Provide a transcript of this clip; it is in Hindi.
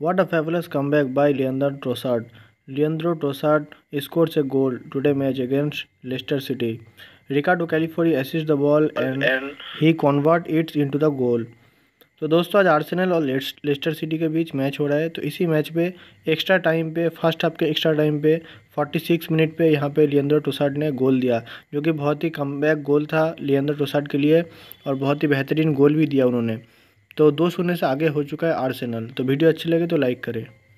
What a fabulous comeback by Leandro Trossard. Leandro Trossard scores a goal today match against Leicester City. Ricardo Califori assists the ball and he convert it into the goal. तो दोस्तों आज आर्सेनल और लेस्टर सिटी के बीच मैच हो रहा है तो इसी मैच पे एक्स्ट्रा टाइम पे फर्स्ट हाफ के एक्स्ट्रा टाइम पे 46 मिनट पे यहाँ पे लियंद्र टोसाड ने गोल दिया जो कि बहुत ही कमबैक गोल था लियंद्र टोसाड के लिए और बहुत ही बेहतरीन गोल भी दिया उन्होंने तो दो शून्य से आगे हो चुका है आर्सेनल तो वीडियो अच्छी लगे तो लाइक करें